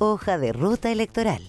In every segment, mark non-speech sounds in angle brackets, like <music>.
Hoja de Ruta Electoral.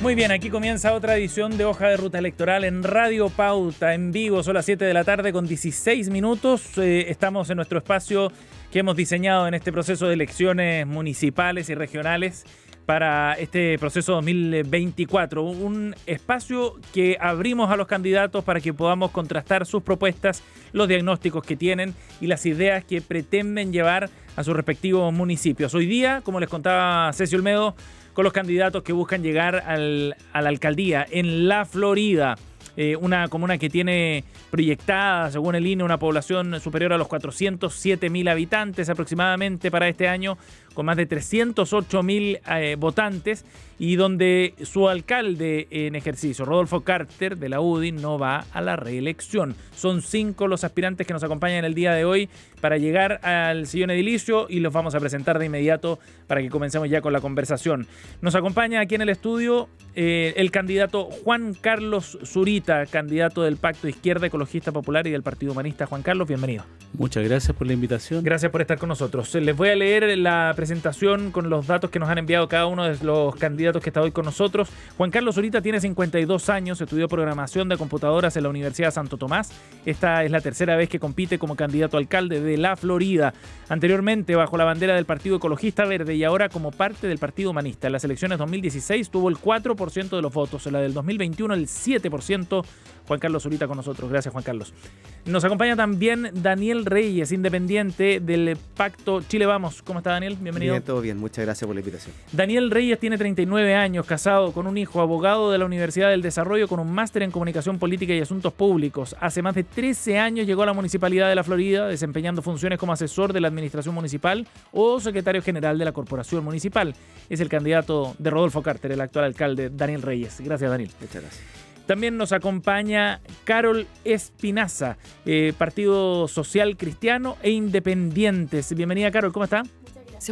Muy bien, aquí comienza otra edición de Hoja de Ruta Electoral en Radio Pauta, en vivo, son las 7 de la tarde con 16 minutos. Eh, estamos en nuestro espacio que hemos diseñado en este proceso de elecciones municipales y regionales para este proceso 2024. Un espacio que abrimos a los candidatos para que podamos contrastar sus propuestas, los diagnósticos que tienen y las ideas que pretenden llevar a sus respectivos municipios. Hoy día, como les contaba Ceci Olmedo, con los candidatos que buscan llegar a la alcaldía en la Florida. Eh, una comuna que tiene proyectada, según el INE, una población superior a los 407 mil habitantes aproximadamente para este año, con más de 308 mil eh, votantes y donde su alcalde en ejercicio, Rodolfo Carter de la UDI, no va a la reelección. Son cinco los aspirantes que nos acompañan el día de hoy para llegar al sillón edilicio y los vamos a presentar de inmediato para que comencemos ya con la conversación. Nos acompaña aquí en el estudio eh, el candidato Juan Carlos Zurita, candidato del Pacto Izquierda Ecologista Popular y del Partido Humanista. Juan Carlos, bienvenido. Muchas gracias por la invitación. Gracias por estar con nosotros. Les voy a leer la presentación con los datos que nos han enviado cada uno de los candidatos que está hoy con nosotros. Juan Carlos Zurita tiene 52 años, estudió programación de computadoras en la Universidad Santo Tomás. Esta es la tercera vez que compite como candidato alcalde de la Florida. Anteriormente bajo la bandera del Partido Ecologista Verde y ahora como parte del Partido Humanista. En las elecciones 2016 tuvo el 4% de los votos, en la del 2021 el 7%, Juan Carlos ahorita con nosotros. Gracias, Juan Carlos. Nos acompaña también Daniel Reyes, independiente del Pacto Chile Vamos. ¿Cómo está, Daniel? Bienvenido. Bien, todo bien. Muchas gracias por la invitación. Daniel Reyes tiene 39 años, casado con un hijo, abogado de la Universidad del Desarrollo con un máster en Comunicación Política y Asuntos Públicos. Hace más de 13 años llegó a la Municipalidad de la Florida desempeñando funciones como asesor de la Administración Municipal o secretario general de la Corporación Municipal. Es el candidato de Rodolfo Carter, el actual alcalde Daniel Reyes. Gracias, Daniel. Muchas gracias. También nos acompaña Carol Espinaza, eh, Partido Social Cristiano e Independientes. Bienvenida, Carol, ¿cómo está?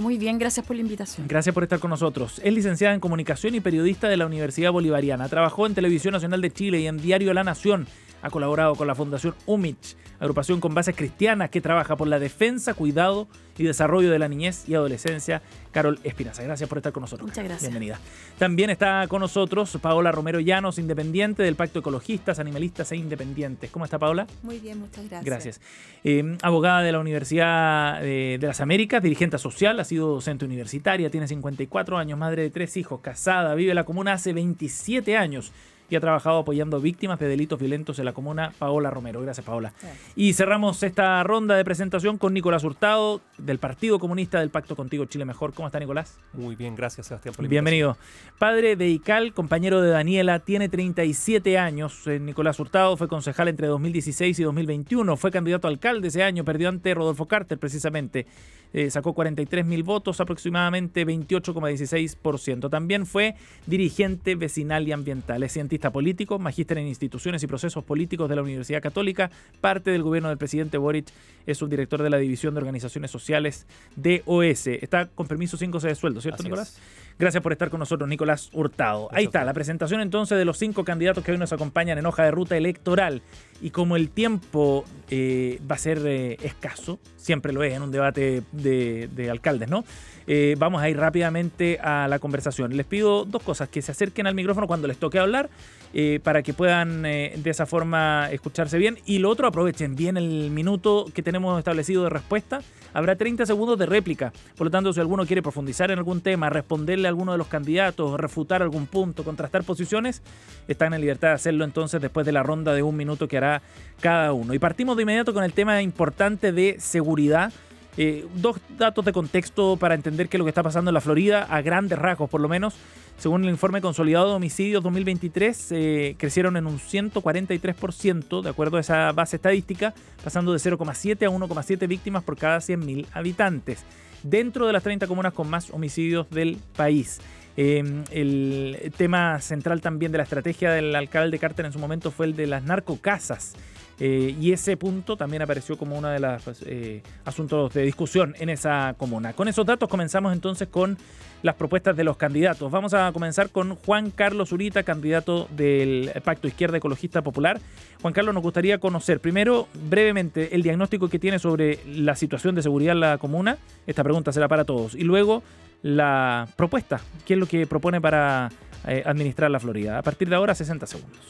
muy bien, gracias por la invitación. Gracias por estar con nosotros. Es licenciada en Comunicación y periodista de la Universidad Bolivariana. Trabajó en Televisión Nacional de Chile y en Diario La Nación. Ha colaborado con la Fundación UMICH, agrupación con bases cristianas que trabaja por la defensa, cuidado y desarrollo de la niñez y adolescencia. Carol Espinaza, gracias por estar con nosotros. Muchas gracias. Bienvenida. También está con nosotros Paola Romero Llanos, independiente del Pacto Ecologistas, Animalistas e Independientes. ¿Cómo está Paola? Muy bien, muchas gracias. Gracias. Eh, abogada de la Universidad de, de las Américas, dirigente social, ha sido docente universitaria, tiene 54 años, madre de tres hijos, casada, vive en la comuna hace 27 años y ha trabajado apoyando víctimas de delitos violentos en la comuna, Paola Romero. Gracias, Paola. Y cerramos esta ronda de presentación con Nicolás Hurtado, del Partido Comunista del Pacto Contigo Chile Mejor. ¿Cómo está, Nicolás? Muy bien, gracias, Sebastián. Bienvenido. Padre de Ical, compañero de Daniela, tiene 37 años. Eh, Nicolás Hurtado fue concejal entre 2016 y 2021. Fue candidato a alcalde ese año, perdió ante Rodolfo Carter, precisamente. Eh, sacó 43 mil votos, aproximadamente 28,16%. También fue dirigente vecinal y ambiental. Es cientista político, magíster en instituciones y procesos políticos de la Universidad Católica, parte del gobierno del presidente Boric, es subdirector de la División de Organizaciones Sociales de OS. E e. Está con permiso 5C de sueldo, ¿cierto, Nicolás? Gracias por estar con nosotros, Nicolás Hurtado. Ahí está, la presentación entonces de los cinco candidatos que hoy nos acompañan en hoja de ruta electoral. Y como el tiempo eh, va a ser eh, escaso, siempre lo es en un debate de, alcaldes, ¿no? Eh, vamos a ir rápidamente a la conversación. Les pido dos cosas, que se acerquen al micrófono cuando les toque hablar eh, para que puedan eh, de esa forma escucharse bien. Y lo otro, aprovechen bien el minuto que tenemos establecido de respuesta. Habrá 30 segundos de réplica. Por lo tanto, si alguno quiere profundizar en algún tema, responderle a alguno de los candidatos, refutar algún punto, contrastar posiciones, están en libertad de hacerlo entonces después de la ronda de un minuto que hará cada uno. Y partimos de inmediato con el tema importante de seguridad. Eh, dos datos de contexto para entender qué es lo que está pasando en la Florida, a grandes rasgos por lo menos. Según el informe consolidado de homicidios 2023, eh, crecieron en un 143%, de acuerdo a esa base estadística, pasando de 0,7 a 1,7 víctimas por cada 100.000 habitantes, dentro de las 30 comunas con más homicidios del país. Eh, el tema central también de la estrategia del alcalde Carter en su momento fue el de las narcocasas. Eh, y ese punto también apareció como uno de los eh, asuntos de discusión en esa comuna. Con esos datos comenzamos entonces con las propuestas de los candidatos. Vamos a comenzar con Juan Carlos Urita, candidato del Pacto Izquierda Ecologista Popular. Juan Carlos, nos gustaría conocer primero brevemente el diagnóstico que tiene sobre la situación de seguridad en la comuna. Esta pregunta será para todos. Y luego la propuesta, qué es lo que propone para eh, administrar la Florida. A partir de ahora, 60 segundos.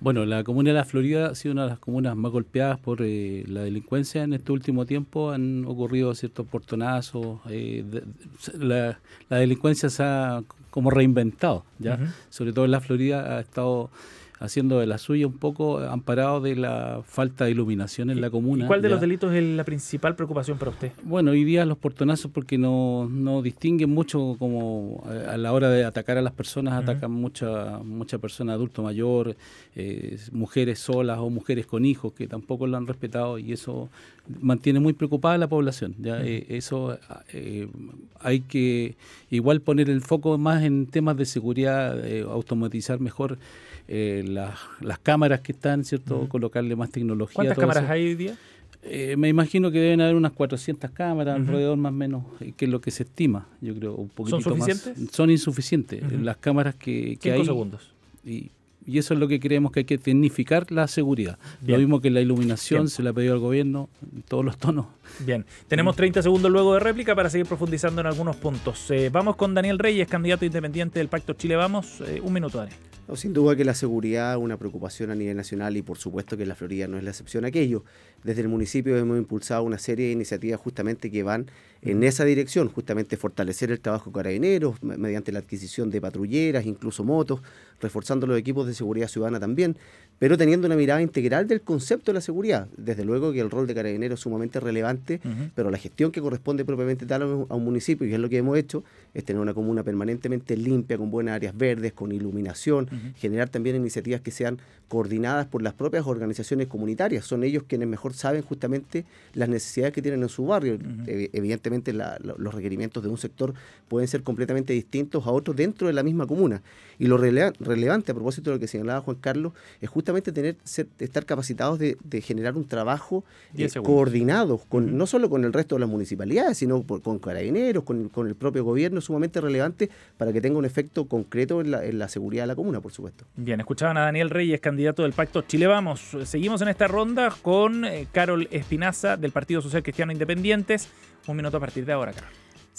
Bueno, la comuna de La Florida ha sido una de las comunas más golpeadas por eh, la delincuencia en este último tiempo. Han ocurrido ciertos portonazos. Eh, la, delincuencia se ha como reinventado, ¿ya? Sobre todo en La Florida ha estado haciendo de la suya un poco eh, amparado de la falta de iluminación en la comuna. ¿Cuál de los delitos es la principal preocupación para usted? Bueno, hoy día los portonazos porque no, distinguen mucho como eh, a la hora de atacar a las personas, atacan mucha, mucha persona adulto mayor, eh, mujeres solas o mujeres con hijos que tampoco lo han respetado y eso mantiene muy preocupada la población. ¿ya? eso hay que igual poner el foco más en temas de seguridad, automatizar mejor eh, las, cámaras que están, ¿cierto? Colocarle más tecnología. ¿Cuántas cámaras hay hoy día? Eh, me imagino que deben haber unas 400 cámaras, alrededor más o menos, eh, que es lo que se estima, yo creo, un ¿Son suficientes? Son insuficientes. Las cámaras que, hay. segundos. Y eso es lo que creemos que hay que tecnificar la seguridad. Lo mismo que la iluminación se la pidió al gobierno en todos los tonos. Bien, tenemos 30 segundos luego de réplica para seguir profundizando en algunos puntos. Eh, vamos con Daniel Reyes, candidato independiente del Pacto Chile. Vamos, eh, un minuto, Daniel. sin duda que la seguridad es una preocupación a nivel nacional y por supuesto que la Florida no es la excepción a aquello. Desde el municipio hemos impulsado una serie de iniciativas justamente que van en esa dirección, justamente fortalecer el trabajo carabineros mediante la adquisición de patrulleras, incluso motos, reforzando los equipos de Seguridad Ciudadana también, pero teniendo una mirada integral del concepto de la seguridad. Desde luego que el rol de carabinero es sumamente relevante, pero la gestión que corresponde propiamente tal a un municipio, y es lo que hemos hecho, es tener una comuna permanentemente limpia, con buenas áreas verdes, con iluminación, generar también iniciativas que sean coordinadas por las propias organizaciones comunitarias. Son ellos quienes mejor saben justamente las necesidades que tienen en su barrio. Eh, evidentemente los requerimientos de un sector pueden ser completamente distintos a otros dentro de la misma comuna. Y lo relevante a propósito de lo que señalaba Juan Carlos es justamente tener estar capacitados de, generar un trabajo eh, coordinado, con, no solo con el resto de las municipalidades, sino con carabineros, con, el propio gobierno, sumamente relevante para que tenga un efecto concreto en la, seguridad de la comuna, por supuesto. Bien, escuchaban a Daniel Reyes, candidato del Pacto Chile Vamos. Seguimos en esta ronda con eh, Carol Espinaza del Partido Social Cristiano Independientes. Un minuto a partir de ahora, Carol.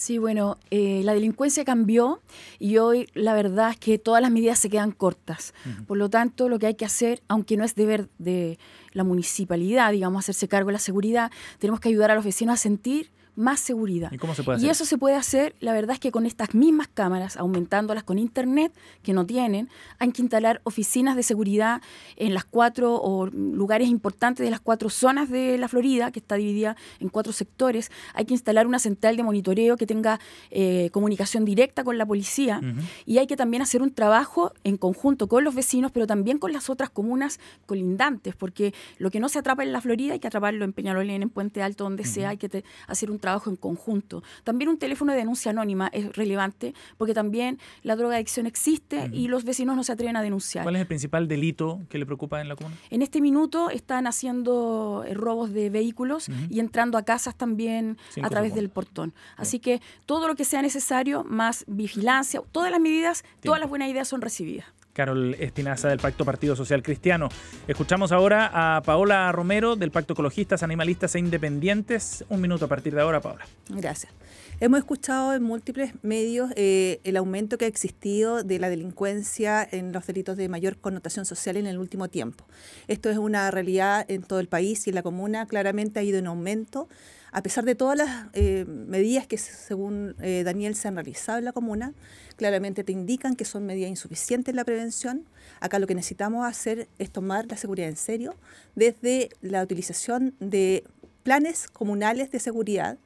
Sí, bueno, eh, la delincuencia cambió y hoy la verdad es que todas las medidas se quedan cortas. Por lo tanto, lo que hay que hacer, aunque no es deber de la municipalidad, digamos, hacerse cargo de la seguridad, tenemos que ayudar a los vecinos a sentir más seguridad. ¿Y eso se puede hacer, la verdad es que con estas mismas cámaras, aumentándolas con internet, que no tienen, hay que instalar oficinas de seguridad en las cuatro o lugares importantes de las cuatro zonas de la Florida, que está dividida en cuatro sectores. Hay que instalar una central de monitoreo que tenga eh, comunicación directa con la policía y hay que también hacer un trabajo en conjunto con los vecinos, pero también con las otras comunas colindantes, porque lo que no se atrapa en la Florida hay que atraparlo en Peñalolén, en Puente Alto, donde sea, hay que hacer un trabajo en conjunto. También un teléfono de denuncia anónima es relevante porque también la drogadicción existe y los vecinos no se atreven a denunciar. ¿Cuál es el principal delito que le preocupa en la comuna? En este minuto están haciendo eh, robos de vehículos y entrando a casas también a través del portón. Así que todo lo que sea necesario, más vigilancia, todas las medidas, todas las buenas ideas son recibidas. Carol Espinaza del Pacto Partido Social Cristiano. Escuchamos ahora a Paola Romero del Pacto Ecologistas, Animalistas e Independientes. Un minuto a partir de ahora, Paola. Gracias. Hemos escuchado en múltiples medios eh, el aumento que ha existido de la delincuencia en los delitos de mayor connotación social en el último tiempo. Esto es una realidad en todo el país y en la comuna claramente ha ido en aumento a pesar de todas las eh, medidas que según eh, Daniel se han realizado en la comuna, claramente te indican que son medidas insuficientes en la prevención. Acá lo que necesitamos hacer es tomar la seguridad en serio desde la utilización de planes comunales de seguridad,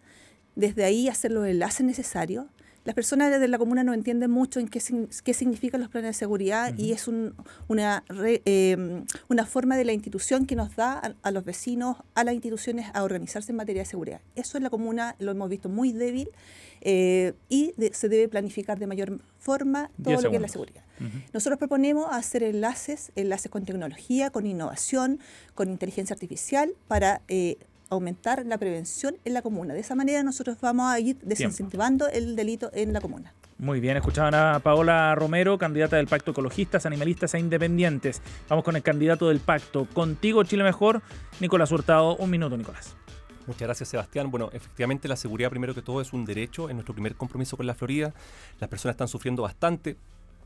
desde ahí hacer los enlaces necesarios, las personas de la comuna no entienden mucho en qué, qué significan los planes de seguridad y es una, em, una forma de la institución que nos da a, los vecinos, a las instituciones, a organizarse en materia de seguridad. Eso en la comuna lo hemos visto muy débil eh, y se debe planificar de mayor forma todo lo que es la seguridad. Nosotros proponemos hacer enlaces, enlaces con tecnología, con innovación, con inteligencia artificial para... Eh, aumentar la prevención en la comuna. De esa manera nosotros vamos a ir desincentivando el delito en la comuna. Muy bien, escuchaban a Paola Romero, candidata del Pacto Ecologistas, Animalistas e Independientes. Vamos con el candidato del Pacto. Contigo, Chile Mejor, Nicolás Hurtado. Un minuto, Nicolás. Muchas gracias, Sebastián. Bueno, efectivamente la seguridad primero que todo es un derecho, es nuestro primer compromiso con la Florida. Las personas están sufriendo bastante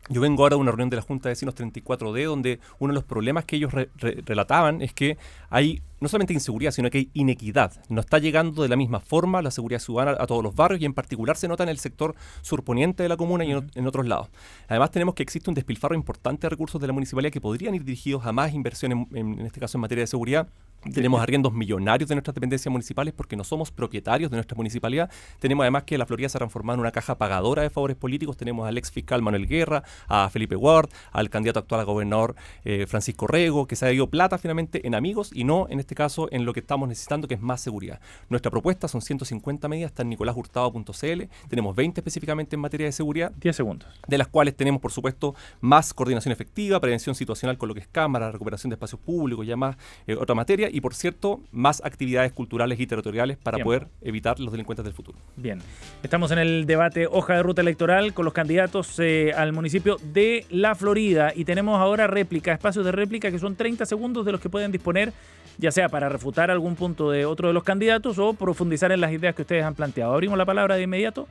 yo vengo ahora de una reunión de la Junta de Vecinos 34D, donde uno de los problemas que ellos relataban es que hay no solamente inseguridad, sino que hay inequidad. No está llegando de la misma forma la seguridad ciudadana a todos los barrios y en particular se nota en el sector surponiente de la comuna y en, otros lados. Además tenemos que existe un despilfarro importante de recursos de la municipalidad que podrían ir dirigidos a más inversión, en este caso en materia de seguridad, tenemos arriendos millonarios de nuestras dependencias municipales porque no somos propietarios de nuestra municipalidad. Tenemos además que la Florida se ha transformado en una caja pagadora de favores políticos. Tenemos al ex fiscal Manuel Guerra, a Felipe Ward, al candidato actual a gobernador eh, Francisco Rego, que se ha ido plata finalmente en amigos y no en este caso en lo que estamos necesitando, que es más seguridad. Nuestra propuesta son 150 medidas, está en Hurtado.cl Tenemos 20 específicamente en materia de seguridad. 10 segundos. De las cuales tenemos, por supuesto, más coordinación efectiva, prevención situacional con lo que es cámara, recuperación de espacios públicos y además eh, otra materia y, por cierto, más actividades culturales y territoriales para poder evitar los delincuentes del futuro. Bien, estamos en el debate hoja de ruta electoral con los candidatos eh, al municipio de La Florida y tenemos ahora réplica, espacios de réplica que son 30 segundos de los que pueden disponer ya sea para refutar algún punto de otro de los candidatos o profundizar en las ideas que ustedes han planteado. Abrimos la palabra de inmediato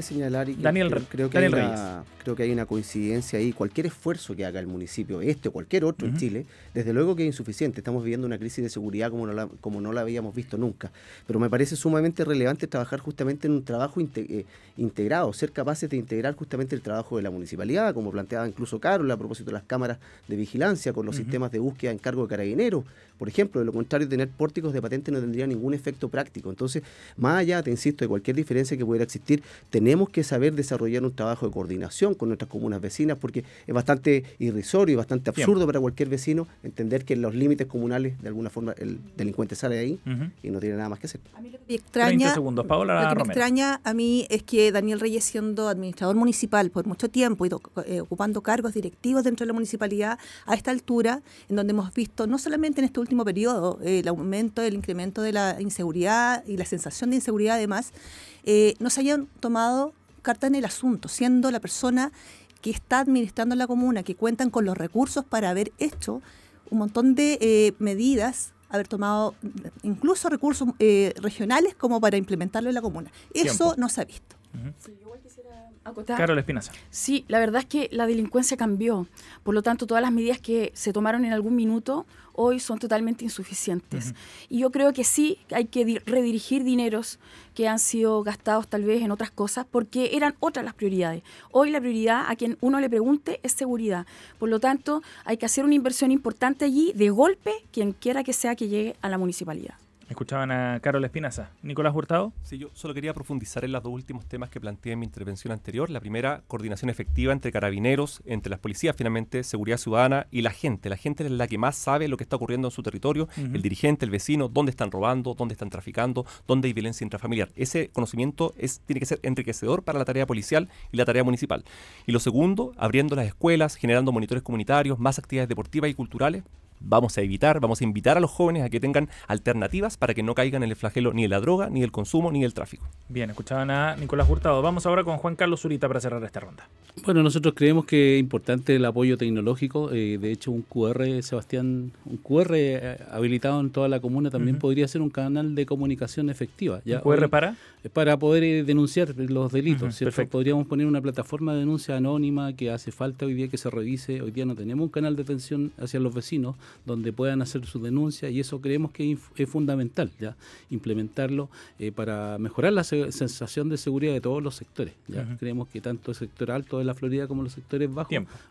señalar, y Daniel, creo, que hay una, creo que hay una coincidencia ahí, cualquier esfuerzo que haga el municipio, este o cualquier otro en Chile, desde luego que es insuficiente, estamos viviendo una crisis de seguridad como no, la, habíamos visto nunca, pero me parece sumamente relevante trabajar justamente en un trabajo eh, integrado, ser capaces de integrar justamente el trabajo de la municipalidad, como planteaba incluso Carol a propósito de las cámaras de vigilancia, con los sistemas de búsqueda en cargo de carabineros, por ejemplo, de lo contrario tener pórticos de patente no tendría ningún efecto práctico, entonces, más allá, te insisto, de cualquier diferencia que pudiera existir, tener tenemos que saber desarrollar un trabajo de coordinación con nuestras comunas vecinas porque es bastante irrisorio y bastante absurdo para cualquier vecino entender que en los límites comunales de alguna forma el delincuente sale de ahí y no tiene nada más que hacer. A mí lo que me extraña, extraña a mí es que Daniel Reyes siendo administrador municipal por mucho tiempo y eh, ocupando cargos directivos dentro de la municipalidad a esta altura en donde hemos visto no solamente en este último periodo el aumento, el incremento de la inseguridad y la sensación de inseguridad además, eh, no se hayan tomado carta en el asunto, siendo la persona que está administrando la comuna, que cuentan con los recursos para haber hecho un montón de eh, medidas haber tomado incluso recursos eh, regionales como para implementarlo en la comuna. Eso no se ha visto. Carol Sí, la verdad es que la delincuencia cambió. Por lo tanto, todas las medidas que se tomaron en algún minuto hoy son totalmente insuficientes. Y yo creo que sí hay que redirigir dineros que han sido gastados tal vez en otras cosas porque eran otras las prioridades. Hoy la prioridad a quien uno le pregunte es seguridad. Por lo tanto, hay que hacer una inversión importante allí de golpe, quien quiera que sea que llegue a la municipalidad. Escuchaban a Carol Espinaza. Nicolás Hurtado. Sí, yo solo quería profundizar en los dos últimos temas que planteé en mi intervención anterior. La primera, coordinación efectiva entre carabineros, entre las policías finalmente, seguridad ciudadana y la gente. La gente es la que más sabe lo que está ocurriendo en su territorio, el dirigente, el vecino, dónde están robando, dónde están traficando, dónde hay violencia intrafamiliar. Ese conocimiento tiene que ser enriquecedor para la tarea policial y la tarea municipal. Y lo segundo, abriendo las escuelas, generando monitores comunitarios, más actividades deportivas y culturales vamos a evitar, vamos a invitar a los jóvenes a que tengan alternativas para que no caigan en el flagelo ni la droga, ni el consumo, ni el tráfico. Bien, escuchaban a Nicolás Hurtado. Vamos ahora con Juan Carlos Zurita para cerrar esta ronda. Bueno, nosotros creemos que es importante el apoyo tecnológico. Eh, de hecho, un QR, Sebastián, un QR eh, habilitado en toda la comuna también podría ser un canal de comunicación efectiva. ¿ya? ¿Un QR para? Para poder eh, denunciar los delitos. Podríamos poner una plataforma de denuncia anónima que hace falta hoy día que se revise. Hoy día no tenemos un canal de atención hacia los vecinos donde puedan hacer su denuncia y eso creemos que es fundamental, ¿ya? implementarlo eh, para mejorar la sensación de seguridad de todos los sectores. ¿ya? Creemos que tanto el sector alto de la Florida como los sectores bajos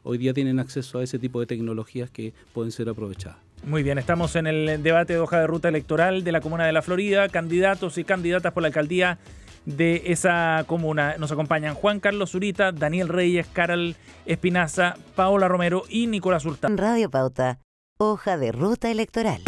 hoy día tienen acceso a ese tipo de tecnologías que pueden ser aprovechadas. Muy bien, estamos en el debate de hoja de ruta electoral de la Comuna de la Florida, candidatos y candidatas por la alcaldía de esa comuna. Nos acompañan Juan Carlos Zurita, Daniel Reyes, Carol Espinaza, Paola Romero y Nicolás Hurtado. Radio Pauta, Hoja de Ruta Electoral.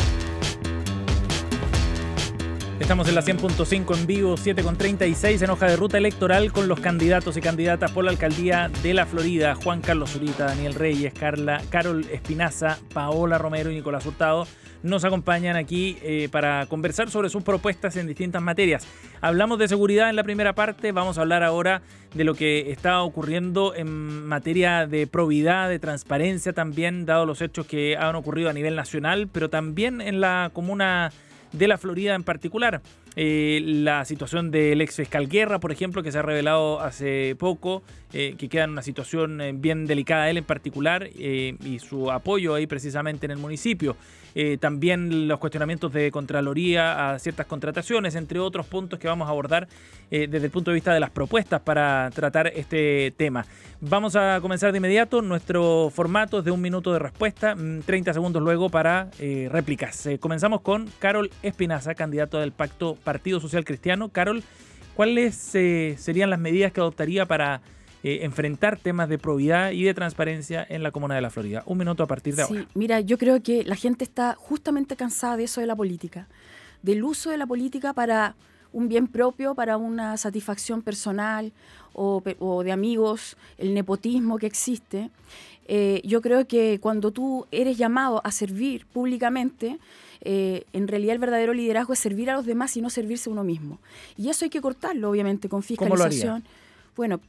Estamos en la 100.5 en vivo, 7.36 en hoja de ruta electoral con los candidatos y candidatas por la alcaldía de la Florida, Juan Carlos Zurita, Daniel Reyes, Carla, Carol Espinaza, Paola Romero y Nicolás Hurtado. Nos acompañan aquí eh, para conversar sobre sus propuestas en distintas materias. Hablamos de seguridad en la primera parte, vamos a hablar ahora de lo que está ocurriendo en materia de probidad, de transparencia también, dado los hechos que han ocurrido a nivel nacional, pero también en la comuna de la Florida en particular. Eh, la situación del ex fiscal Guerra, por ejemplo, que se ha revelado hace poco, eh, que queda en una situación eh, bien delicada él en particular y su apoyo ahí precisamente en el municipio. también los cuestionamientos de Contraloría a ciertas contrataciones, entre otros puntos que vamos a abordar desde el punto de vista de las propuestas para tratar este tema. Vamos a comenzar de inmediato. Nuestro formato es de un minuto de respuesta, 30 mm, segundos luego para réplicas. comenzamos con Carol Espinaza, candidato del Pacto Partido Social Cristiano. Carol, ¿cuáles eh, serían las medidas que adoptaría para eh, enfrentar temas de probidad y de transparencia en la comuna de la Florida? Un minuto a partir de ahora. mira, yo creo que la gente está justamente cansada de eso de la política, del uso de la política para un bien propio, para una satisfacción personal o, de amigos, el nepotismo que existe. Eh, yo creo que cuando tú eres llamado a servir públicamente, eh, en realidad el verdadero liderazgo es servir a los demás y no servirse uno mismo. Y eso hay que cortarlo, obviamente, con fiscalización. bueno,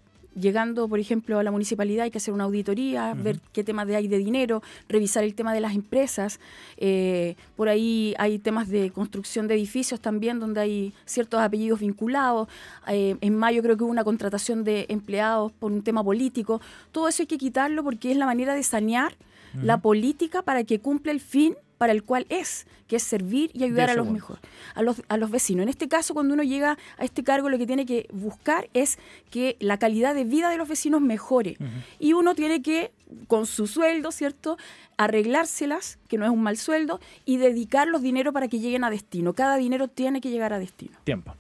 llegando, por ejemplo, a la municipalidad hay que hacer una auditoría, ver qué temas de, hay de dinero, revisar el tema de las empresas. Eh, por ahí hay temas de construcción de edificios también, donde hay ciertos apellidos vinculados. Eh, en mayo creo que hubo una contratación de empleados por un tema político. Todo eso hay que quitarlo porque es la manera de sanear la política para que cumpla el fin para el cual es, que es servir y ayudar a los, mejores, a los, vecinos. En este caso, cuando uno llega a este cargo, lo que tiene que buscar es que la calidad de vida de los vecinos mejore. Y uno tiene que, con su sueldo, ¿cierto?, arreglárselas, que no es un mal sueldo, y dedicar los dineros para que lleguen a destino. Cada dinero tiene que llegar a destino. Tiempo.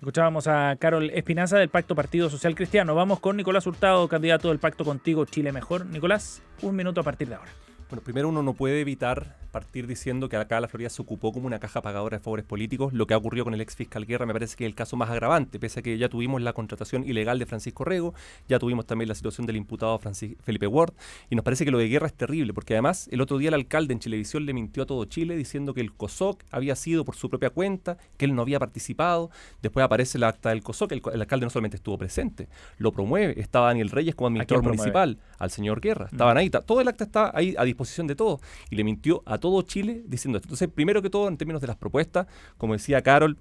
Escuchábamos a Carol Espinaza del Pacto Partido Social Cristiano. Vamos con Nicolás Hurtado, candidato del Pacto Contigo Chile Mejor. Nicolás, un minuto a partir de ahora. Bueno, primero uno no puede evitar partir diciendo que acá la Florida se ocupó como una caja pagadora de favores políticos. Lo que ha ocurrido con el ex fiscal Guerra me parece que es el caso más agravante, pese a que ya tuvimos la contratación ilegal de Francisco Rego, ya tuvimos también la situación del imputado Felipe Ward, y nos parece que lo de Guerra es terrible, porque además el otro día el alcalde en Televisión le mintió a todo Chile diciendo que el COSOC había sido por su propia cuenta, que él no había participado. Después aparece la acta del COSOC, el, el alcalde no solamente estuvo presente, lo promueve, estaba Daniel Reyes como administrador municipal, al señor Guerra, mm. estaban ahí, todo el acta está ahí a disposición de todos, y le mintió a a todo Chile diciendo esto. Entonces, primero que todo, en términos de las propuestas, como decía Carol,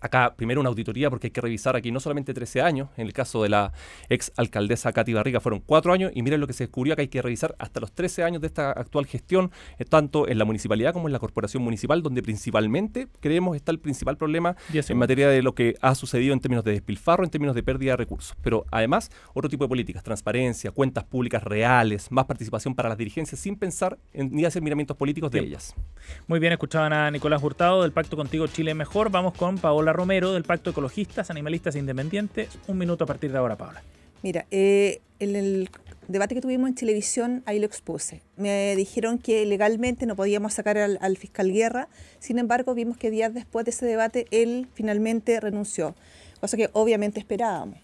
acá primero una auditoría porque hay que revisar aquí no solamente 13 años, en el caso de la ex alcaldesa Katy Barriga fueron 4 años y miren lo que se descubrió que hay que revisar hasta los 13 años de esta actual gestión, eh, tanto en la municipalidad como en la corporación municipal, donde principalmente creemos está el principal problema en materia de lo que ha sucedido en términos de despilfarro, en términos de pérdida de recursos. Pero además, otro tipo de políticas, transparencia, cuentas públicas reales, más participación para las dirigencias sin pensar en, ni hacer miramientos políticos de ellas. Muy bien, escuchaban a Nicolás Hurtado del Pacto Contigo Chile Mejor. Vamos con Paola Romero del Pacto Ecologistas, Animalistas e Independientes. Un minuto a partir de ahora, Paola. Mira, eh, en el debate que tuvimos en televisión, ahí lo expuse. Me dijeron que legalmente no podíamos sacar al, fiscal Guerra, sin embargo vimos que días después de ese debate él finalmente renunció, cosa que obviamente esperábamos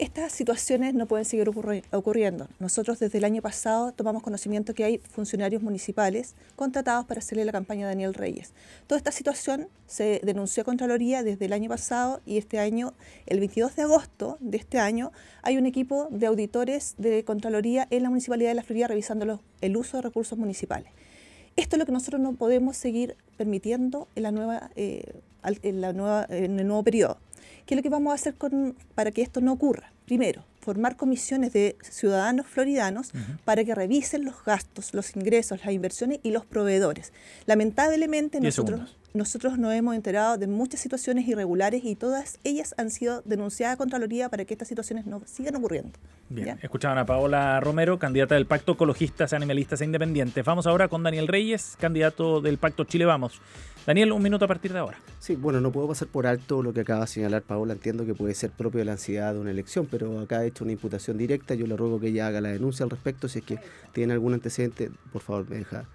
estas situaciones no pueden seguir ocurriendo. Nosotros desde el año pasado tomamos conocimiento que hay funcionarios municipales contratados para hacerle la campaña a Daniel Reyes. Toda esta situación se denunció a Contraloría desde el año pasado y este año, el 22 de agosto de este año, hay un equipo de auditores de Contraloría en la Municipalidad de La Florida revisando el uso de recursos municipales. Esto es lo que nosotros no podemos seguir permitiendo en, la nueva, eh, en el nuevo periodo. ¿Qué es lo que vamos a hacer para que esto no ocurra? Primero, formar comisiones de ciudadanos floridanos para que revisen los gastos, los ingresos, las inversiones y los proveedores. Lamentablemente nosotros, nosotros nos hemos enterado de muchas situaciones irregulares y todas ellas han sido denunciadas la Contraloría para que estas situaciones no sigan ocurriendo. Bien, escuchaban a Paola Romero, candidata del Pacto Ecologistas, Animalistas e Independientes. Vamos ahora con Daniel Reyes, candidato del Pacto Chile Vamos. Daniel, un minuto a partir de ahora. Sí, bueno, no puedo pasar por alto lo que acaba de señalar Paola. Entiendo que puede ser propio de la ansiedad de una elección, pero acá ha hecho una imputación directa. Yo le ruego que ella haga la denuncia al respecto. Si es que tiene algún antecedente, por favor, me deja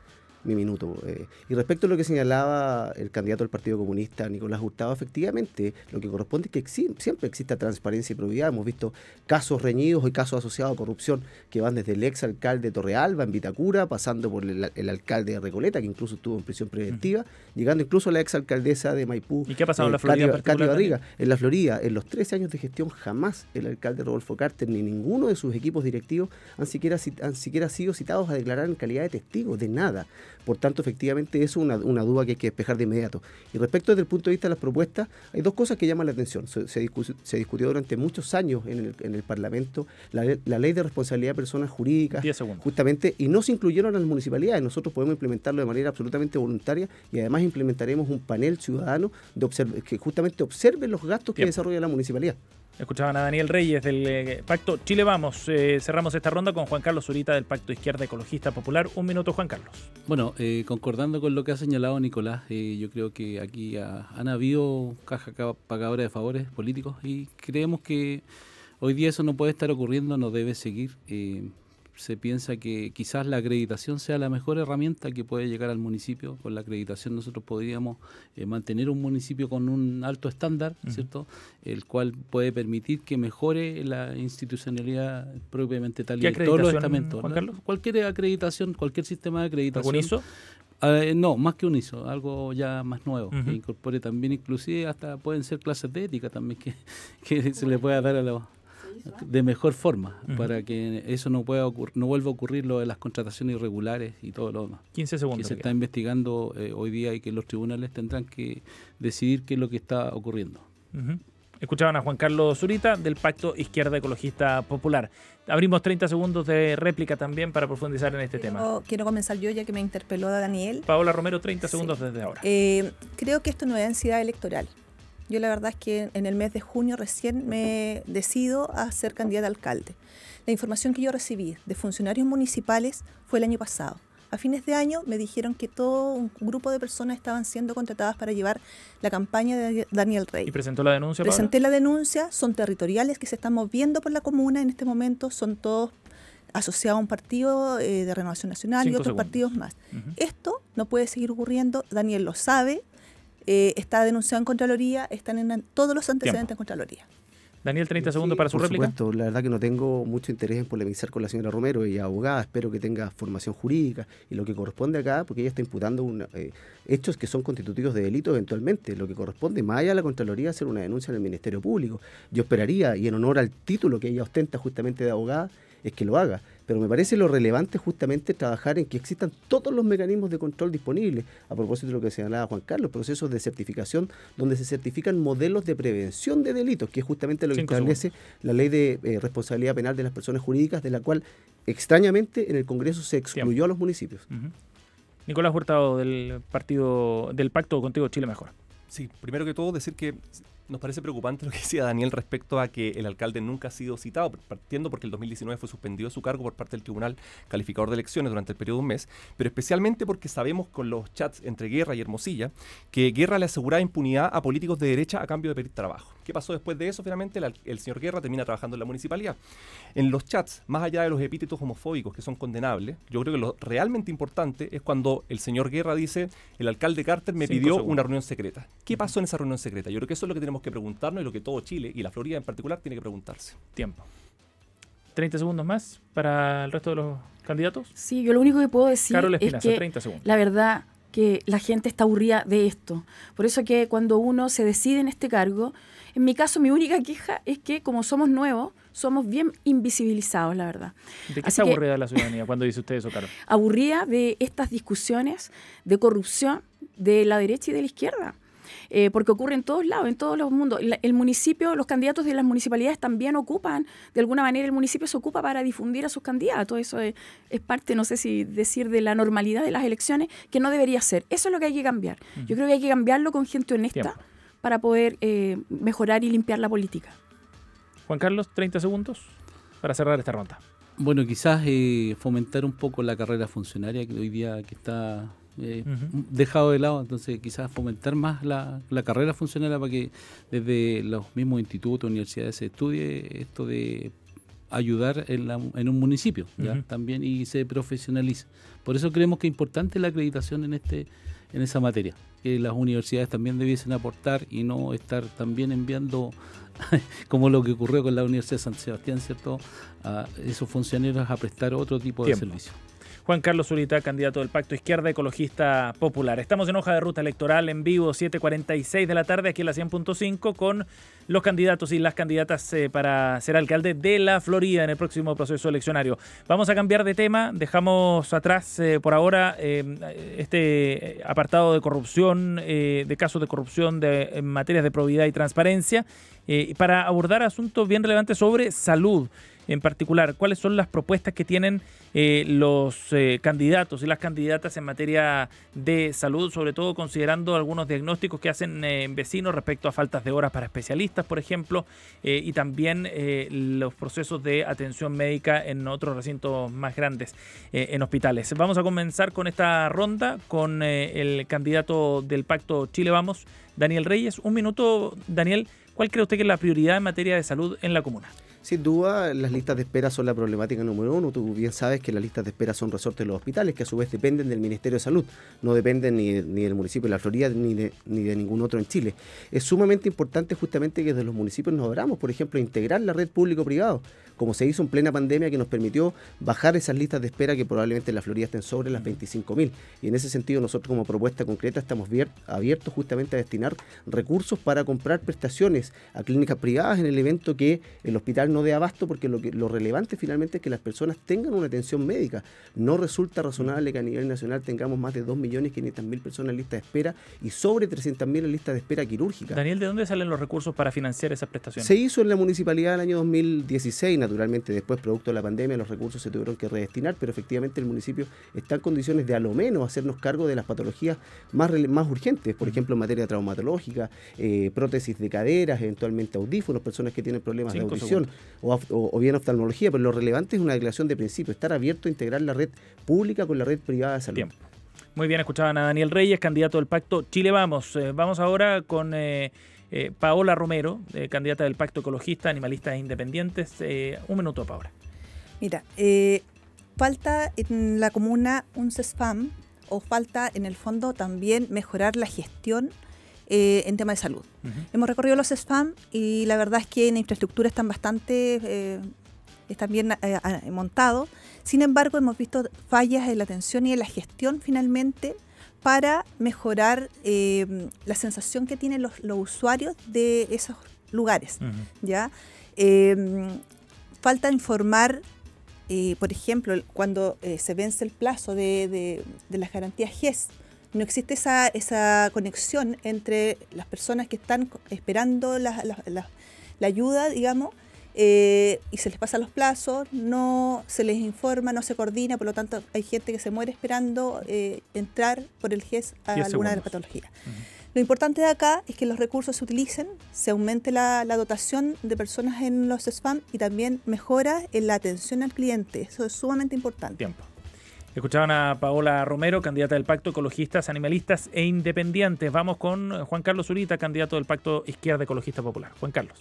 mi minuto. Eh. y respecto a lo que señalaba el candidato del Partido Comunista, Nicolás Gustavo, efectivamente, lo que corresponde es que siempre exista transparencia y probidad. Hemos visto casos reñidos y casos asociados a corrupción que van desde el ex alcalde Torrealba, en Vitacura, pasando por el, alcalde de Recoleta, que incluso estuvo en prisión preventiva, llegando incluso a la ex alcaldesa de Maipú. ¿Y qué ha pasado en eh, la Florida? en, en la Florida, en los 13 años de gestión, jamás el alcalde Rodolfo Carter ni ninguno de sus equipos directivos han siquiera, han siquiera sido citados a declarar en calidad de testigos de nada. Por tanto, efectivamente, es una, duda que hay que despejar de inmediato. Y respecto desde el punto de vista de las propuestas, hay dos cosas que llaman la atención. Se, discutió durante muchos años en el, Parlamento la, ley de responsabilidad de personas jurídicas, justamente, y no se incluyeron las municipalidades. Nosotros podemos implementarlo de manera absolutamente voluntaria y además implementaremos un panel ciudadano de que justamente observe los gastos que desarrolla la municipalidad. Escuchaban a Daniel Reyes del eh, Pacto Chile Vamos. Eh, cerramos esta ronda con Juan Carlos Zurita del Pacto Izquierda Ecologista Popular. Un minuto, Juan Carlos. Bueno, eh, concordando con lo que ha señalado Nicolás, yo creo que aquí han habido caja pagadoras de favores políticos y creemos que hoy día eso no puede estar ocurriendo, no debe seguir se piensa que quizás la acreditación sea la mejor herramienta que puede llegar al municipio. Con la acreditación nosotros podríamos eh, mantener un municipio con un alto estándar, ¿cierto? El cual puede permitir que mejore la institucionalidad propiamente tal y todos los estamentos. Cualquier acreditación, cualquier sistema de acreditación. ISO? Ah, eh, no, más que un ISO, algo ya más nuevo, que incorpore también inclusive hasta pueden ser clases de ética también que, <laughs> se le pueda dar a los de mejor forma para que eso no pueda no vuelva a ocurrir lo de las contrataciones irregulares y todo lo demás. 15 segundos. Que se está investigando eh, hoy día y que los tribunales tendrán que decidir qué es lo que está ocurriendo. Escuchaban a Juan Carlos Zurita del Pacto Izquierda Ecologista Popular. Abrimos 30 segundos de réplica también para profundizar en este tema. Quiero comenzar yo ya que me interpeló Daniel. Paola Romero, 30 segundos desde ahora. Eh, creo que esto no es ansiedad electoral. Yo la verdad es que en el mes de junio recién me decido a ser candidata a alcalde. La información que yo recibí de funcionarios municipales fue el año pasado. A fines de año me dijeron que todo un grupo de personas estaban siendo contratadas para llevar la campaña de Daniel Rey. ¿Y presentó la denuncia? Presenté la denuncia, son territoriales que se están moviendo por la comuna en este momento, son todos asociados a un partido eh, de Renovación Nacional y otros partidos más. Esto no puede seguir ocurriendo, Daniel lo sabe, eh, está denunciado en Contraloría, están en todos los antecedentes en Contraloría. Daniel, 30 segundos para su por la verdad que no tengo mucho interés en polemizar con la señora Romero, ella es abogada, espero que tenga formación jurídica y lo que corresponde acá, porque ella está imputando eh, hechos que son constitutivos de delito eventualmente, lo que corresponde más allá de la Contraloría hacer una denuncia en el Ministerio Público. Yo esperaría, y en honor al título que ella ostenta justamente de abogada, es que lo haga. Pero me parece lo relevante justamente trabajar en que existan todos los mecanismos de control disponibles. A propósito de lo que señalaba Juan Carlos, procesos de certificación donde se certifican modelos de prevención de delitos, que es justamente lo que establece la ley de eh, responsabilidad penal de las personas jurídicas, de la cual extrañamente en el Congreso se excluyó a los municipios. Nicolás Hurtado, del partido del Pacto Contigo Chile Mejor. Sí, primero que todo decir que nos parece preocupante lo que decía Daniel respecto a que el alcalde nunca ha sido citado, partiendo porque el 2019 fue suspendido de su cargo por parte del Tribunal Calificador de Elecciones durante el periodo de un mes, pero especialmente porque sabemos con los chats entre Guerra y Hermosilla que Guerra le aseguraba impunidad a políticos de derecha a cambio de pedir trabajo. ¿Qué pasó después de eso? Finalmente el, señor Guerra termina trabajando en la municipalidad. En los chats, más allá de los epítetos homofóbicos que son condenables, yo creo que lo realmente importante es cuando el señor Guerra dice, el alcalde Carter me pidió una reunión secreta. ¿Qué pasó en esa reunión secreta? Yo creo que eso es lo que tenemos que preguntarnos y lo que todo Chile y la Florida en particular tiene que preguntarse. Tiempo. 30 segundos más para el resto de los candidatos. Sí, yo lo único que puedo decir es que la verdad que la gente está aburrida de esto. Por eso que cuando uno se decide en este cargo, en mi caso mi única queja es que como somos nuevos, somos bien invisibilizados, la verdad. ¿De qué está aburrida la ciudadanía <laughs> cuando dice usted eso, Carlos? Aburrida de estas discusiones de corrupción de la derecha y de la izquierda. Eh, porque ocurre en todos lados, en todos los mundos. el municipio, los candidatos de las municipalidades también ocupan, de alguna manera el municipio se ocupa para difundir a sus candidatos. Eso es, parte, no sé si decir, de la normalidad de las elecciones, que no debería ser. Eso es lo que hay que cambiar. Yo creo que hay que cambiarlo con gente honesta para poder eh, mejorar y limpiar la política. Juan Carlos, 30 segundos para cerrar esta ronda. Bueno, quizás eh, fomentar un poco la carrera funcionaria que hoy día que está eh, dejado de lado. Entonces, quizás fomentar más la, carrera funcional para que desde los mismos institutos, universidades se estudie esto de ayudar en, un municipio también y se profesionaliza. Por eso creemos que es importante la acreditación en este en esa materia, que las universidades también debiesen aportar y no estar también enviando, <laughs> como lo que ocurrió con la Universidad de San Sebastián, ¿cierto?, a esos funcionarios a prestar otro tipo de servicio. Juan Carlos Zurita, candidato del Pacto Izquierda Ecologista Popular. Estamos en hoja de ruta electoral en vivo, 7.46 de la tarde, aquí en la 100.5, con los candidatos y las candidatas eh, para ser alcalde de la Florida en el próximo proceso eleccionario. Vamos a cambiar de tema, dejamos atrás eh, por ahora eh, este apartado de corrupción, de casos de corrupción de, en materias de probidad y transparencia, para abordar asuntos bien relevantes sobre salud en particular, cuáles son las propuestas que tienen eh, los eh, candidatos y las candidatas en materia de salud, sobre todo considerando algunos diagnósticos que hacen eh, vecinos respecto a faltas de horas para especialistas, por ejemplo, y también los procesos de atención médica en otros recintos más grandes, en hospitales. Vamos a comenzar con esta ronda con el candidato del Pacto Chile Vamos, Daniel Reyes. Un minuto, Daniel. ¿Cuál cree usted que es la prioridad en materia de salud en la comuna? Sin duda, las listas de espera son la problemática número uno. Tú bien sabes que las listas de espera son resortes de los hospitales, que a su vez dependen del Ministerio de Salud. No dependen ni, del municipio de La Florida ni de, ni de, ningún otro en Chile. Es sumamente importante justamente que desde los municipios nos abramos, por ejemplo, integrar la red público-privado, como se hizo en plena pandemia que nos permitió bajar esas listas de espera que probablemente en La Florida estén sobre las 25.000. Y en ese sentido, nosotros como propuesta concreta estamos abiertos justamente a destinar recursos para comprar prestaciones a clínicas privadas en el evento que el hospital no de abasto porque lo, lo relevante finalmente es que las personas tengan una atención médica. No resulta razonable que a nivel nacional tengamos más de 2.500.000 personas en lista de espera y sobre 300.000 en lista de espera quirúrgica. Daniel, ¿de dónde salen los recursos para financiar esas prestaciones? Se hizo en la municipalidad el año 2016, naturalmente después, producto de la pandemia, los recursos se tuvieron que redestinar, pero efectivamente el municipio está en condiciones de a lo menos hacernos cargo de las patologías más, más urgentes, por ejemplo, en materia traumatológica, eh, prótesis de caderas, eventualmente audífonos, personas que tienen problemas de audición, o, bien oftalmología, pero lo relevante es una declaración de principio, estar abierto a integrar la red pública con la red privada de salud. Muy bien, escuchaban a Daniel Reyes, candidato del Pacto Chile Vamos. Eh, vamos ahora con eh, eh, Paola Romero, candidata del Pacto Ecologista, Animalistas e Independientes. un minuto, Paola. Mira, falta en la comuna un CESFAM o falta en el fondo también mejorar la gestión eh, en tema de salud. Hemos recorrido los SPAM y la verdad es que en infraestructura están bastante, eh, están bien eh, montados. Sin embargo, hemos visto fallas en la atención y en la gestión finalmente para mejorar la sensación que tienen los, usuarios de esos lugares. Em, falta informar por ejemplo, cuando se vence el plazo de, de las garantías GES, no existe esa, esa conexión entre las personas que están esperando la, ayuda, digamos, eh, y se les pasan los plazos, no se les informa, no se coordina, por lo tanto hay gente que se muere esperando eh, entrar por el GES a alguna de las patologías. Lo importante de acá es que los recursos se utilicen, se aumente la, la, dotación de personas en los spam y también mejora en la atención al cliente. Eso es sumamente importante. Tiempo. Escuchaban a Paola Romero, candidata del Pacto Ecologistas, Animalistas e Independientes. Vamos con eh, Juan Carlos Zurita, candidato del Pacto Izquierda Ecologista Popular. Juan Carlos.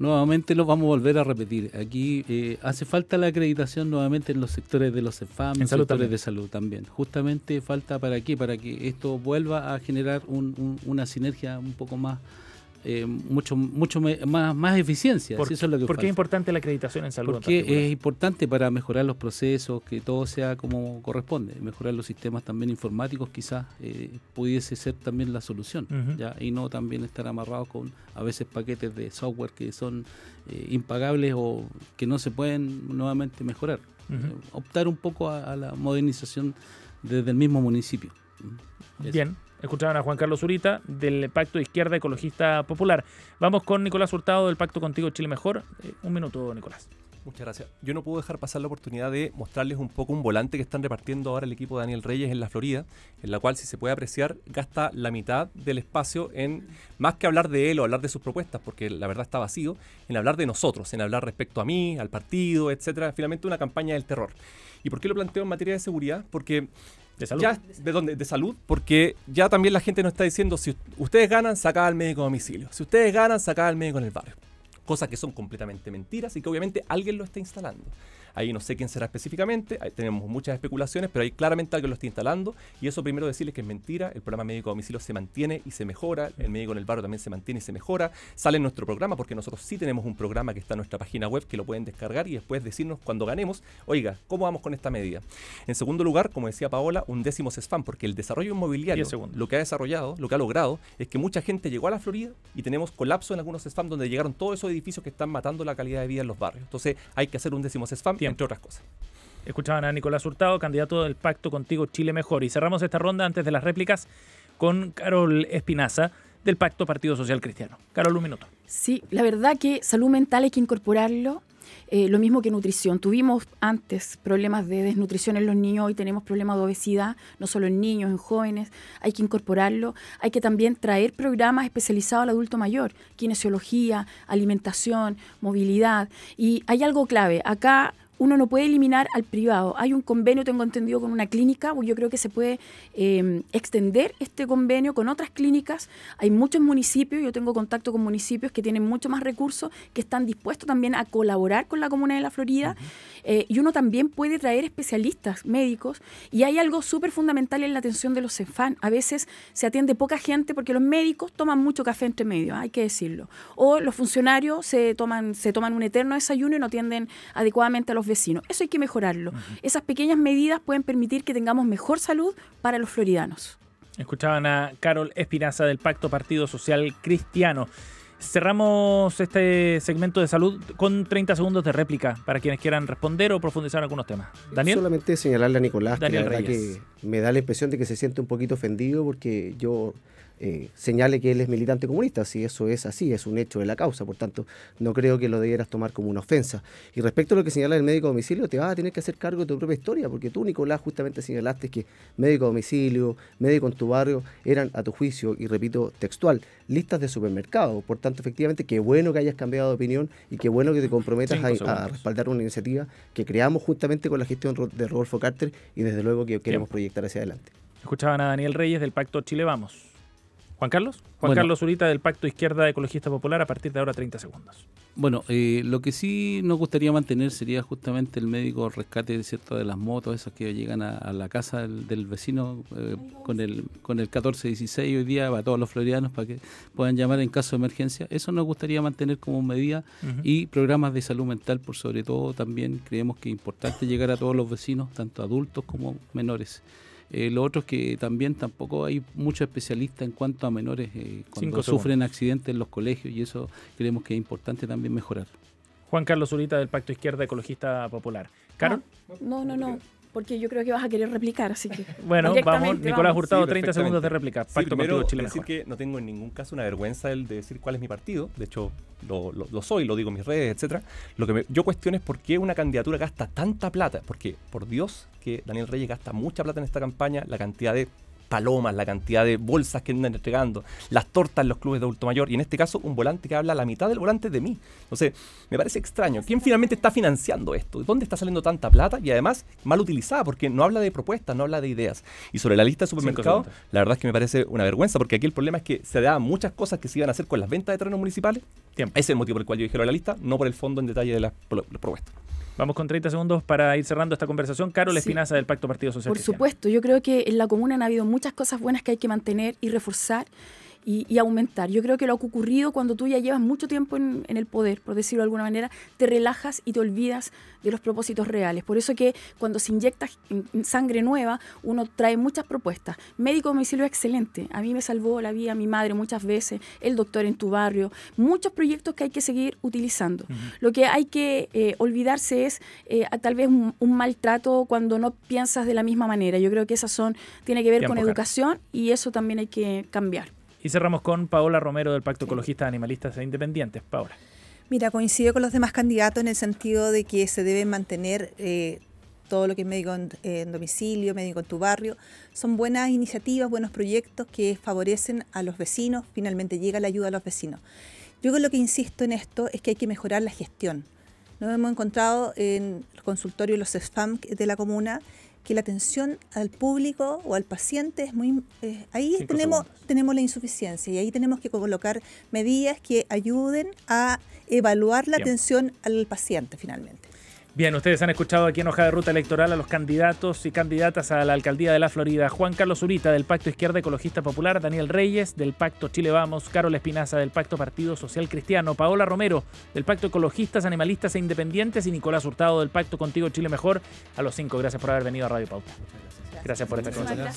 Nuevamente lo vamos a volver a repetir. Aquí eh, hace falta la acreditación nuevamente en los sectores de los EFAM, en sectores de salud también. Justamente falta para qué, para que esto vuelva a generar una sinergia un poco más eh, mucho, mucho más, más eficiencia. ¿Por, es qué es importante la acreditación en salud? Porque es importante para mejorar los procesos, que todo sea como corresponde. Mejorar los sistemas también informáticos quizás eh, pudiese ser también la solución. ¿ya? Y no también estar amarrados con a veces paquetes de software que son eh, impagables o que no se pueden nuevamente mejorar. optar un poco a, a la modernización desde el mismo municipio. Bien, Escuchaban a Juan Carlos Zurita del Pacto de Izquierda Ecologista Popular. Vamos con Nicolás Hurtado del Pacto Contigo Chile Mejor. Eh, un minuto, Nicolás. Muchas gracias. Yo no puedo dejar pasar la oportunidad de mostrarles un poco un volante que están repartiendo ahora el equipo de Daniel Reyes en la Florida, en la cual, si se puede apreciar, gasta la mitad del espacio en, más que hablar de él o hablar de sus propuestas, porque la verdad está vacío, en hablar de nosotros, en hablar respecto a mí, al partido, etcétera. Finalmente, una campaña del terror. ¿Y por qué lo planteo en materia de seguridad? Porque de salud. ¿De De salud, porque ya también la gente nos está diciendo, si ustedes ganan, saca al médico a domicilio. Si ustedes ganan, saca al médico en el barrio. Cosas que son completamente mentiras y que obviamente alguien lo está instalando. Ahí no sé quién será específicamente, tenemos muchas especulaciones, pero hay claramente alguien lo está instalando y eso primero decirles que es mentira, el programa médico a domicilio se mantiene y se mejora, el médico en el barrio también se mantiene y se mejora, sale en nuestro programa porque nosotros sí tenemos un programa que está en nuestra página web que lo pueden descargar y después decirnos cuando ganemos, oiga, ¿cómo vamos con esta medida? En segundo lugar, como decía Paola, un décimo CESFAM, porque el desarrollo inmobiliario, lo que ha desarrollado, lo que ha logrado, es que mucha gente llegó a la Florida y tenemos colapso en algunos spam donde llegaron todos esos edificios que están matando la calidad de vida en los barrios. Entonces hay que hacer un décimo spam entre otras cosas. Escuchaban a Nicolás Hurtado, candidato del Pacto Contigo Chile Mejor. Y cerramos esta ronda antes de las réplicas con Carol Espinaza del Pacto Partido Social Cristiano. Carol, un minuto. Sí, la verdad que salud mental hay que incorporarlo. Eh, lo mismo que nutrición. Tuvimos antes problemas de desnutrición en los niños, hoy tenemos problemas de obesidad, no solo en niños, en jóvenes. Hay que incorporarlo. Hay que también traer programas especializados al adulto mayor, kinesiología, alimentación, movilidad. Y hay algo clave. Acá uno no puede eliminar al privado. Hay un convenio, tengo entendido, con una clínica, yo creo que se puede em, extender este convenio con otras clínicas. Hay muchos municipios, yo tengo contacto con municipios que tienen mucho más recursos, que están dispuestos también a colaborar con la comuna de la Florida. Eh, y uno también puede traer especialistas médicos. Y hay algo súper fundamental en la atención de los CEFAN. A veces se atiende poca gente porque los médicos toman mucho café entre medio, hay que decirlo. O los funcionarios se toman, se toman un eterno desayuno y no atienden adecuadamente a los eso hay que mejorarlo. Esas pequeñas medidas pueden permitir que tengamos mejor salud para los floridanos. Escuchaban a Carol Espinaza del Pacto Partido Social Cristiano. Cerramos este segmento de salud con 30 segundos de réplica para quienes quieran responder o profundizar en algunos temas. Daniel. Solamente señalarle a Nicolás que, que me da la impresión de que se siente un poquito ofendido porque yo eh, señale que él es militante comunista, si eso es así, es un hecho de la causa, por tanto, no creo que lo debieras tomar como una ofensa. Y respecto a lo que señala el médico de domicilio, te vas a tener que hacer cargo de tu propia historia, porque tú, Nicolás, justamente señalaste que médico domicilio, médico en tu barrio, eran a tu juicio, y repito textual, listas de supermercado, por tanto, efectivamente, qué bueno que hayas cambiado de opinión y qué bueno que te comprometas a, respaldar una iniciativa que creamos justamente con la gestión de Rodolfo Carter y desde luego que queremos proyectar hacia adelante. Escuchaban a Daniel Reyes del Pacto Chile Vamos. Juan Carlos. Juan Carlos Zurita del Pacto Izquierda Ecologista Popular, a partir de ahora 30 segundos. Bueno, eh, lo que sí nos gustaría mantener sería justamente el médico rescate ¿cierto? de las motos, esas que llegan a, la casa del, vecino eh, con el con el 1416 hoy día a todos los florianos para que puedan llamar en caso de emergencia. Eso nos gustaría mantener como medida y programas de salud mental, por sobre todo también creemos que es importante llegar a todos los vecinos, tanto adultos como menores. Eh, lo otro es que también tampoco hay mucho especialista en cuanto a menores eh, cuando sufren accidentes en los colegios y eso creemos que es importante también mejorar. Juan Carlos Zurita del Pacto Izquierda Ecologista Popular. ¿Carol? Ah, no, no, no porque yo creo que vas a querer replicar, así que. <laughs> bueno, vamos, Nicolás Hurtado, 30 segundos de réplica. sí, primero, decir que no tengo en ningún caso una vergüenza el de decir cuál es mi partido, de hecho lo, lo, lo soy, lo digo en mis redes, etcétera. Lo que yo cuestiono es por qué una candidatura gasta tanta plata, porque por Dios que Daniel Reyes gasta mucha plata en esta campaña, la cantidad de palomas, la cantidad de bolsas que andan entregando, las tortas en los clubes de adulto mayor, y en este caso un volante que habla la mitad del volante de mí. Entonces, me parece extraño. ¿Quién finalmente está financiando esto? ¿Dónde está saliendo tanta plata? Y además, mal utilizada, porque no habla de propuestas, no habla de ideas. Y sobre la lista de supermercados, la verdad es que me parece una vergüenza, porque aquí el problema es que se daban muchas cosas que se iban a hacer con las ventas de terrenos municipales. Ese es el motivo por el cual yo dije la lista, no por el fondo en detalle de las propuestas. Vamos con 30 segundos para ir cerrando esta conversación. Carol Espinaza del Pacto Partido Social. Por supuesto, yo creo que en la comuna han habido muchas cosas buenas que hay que mantener y reforzar y, aumentar. Yo creo que lo que ocurrido cuando tú ya llevas mucho tiempo en, el poder, por decirlo de alguna manera, te relajas y te olvidas de los propósitos reales. Por eso que cuando se inyecta sangre nueva, uno trae muchas propuestas. Médico domicilio excelente. A mí me salvó la vida mi madre muchas veces, el doctor en tu barrio, muchos proyectos que hay que seguir utilizando. Lo que hay que eh, olvidarse es eh, tal vez un, maltrato cuando no piensas de la misma manera. Yo creo que esas son, tiene que ver con educación y eso también hay que cambiar. Y cerramos con Paola Romero del Pacto Ecologista de Animalistas e Independientes. Paola. Mira, coincido con los demás candidatos en el sentido de que se debe mantener eh, todo lo que es médico en, domicilio, médico en tu barrio. Son buenas iniciativas, buenos proyectos que favorecen a los vecinos. Finalmente llega la ayuda a los vecinos. Yo creo lo que insisto en esto es que hay que mejorar la gestión. Nos hemos encontrado en el consultorio de los SFAM de la comuna que la atención al público o al paciente es muy... Eh, ahí tenemos, tenemos la insuficiencia y ahí tenemos que colocar medidas que ayuden a evaluar la atención al paciente finalmente. Bien, ustedes han escuchado aquí en Hoja de Ruta Electoral a los candidatos y candidatas a la alcaldía de la Florida. Juan Carlos Zurita, del Pacto Izquierda Ecologista Popular, Daniel Reyes, del Pacto Chile Vamos, Carol Espinaza, del Pacto Partido Social Cristiano, Paola Romero, del Pacto Ecologistas, Animalistas e Independientes y Nicolás Hurtado, del Pacto Contigo Chile Mejor. A los cinco, gracias por haber venido a Radio Pauta. Gracias, gracias por esta conversación.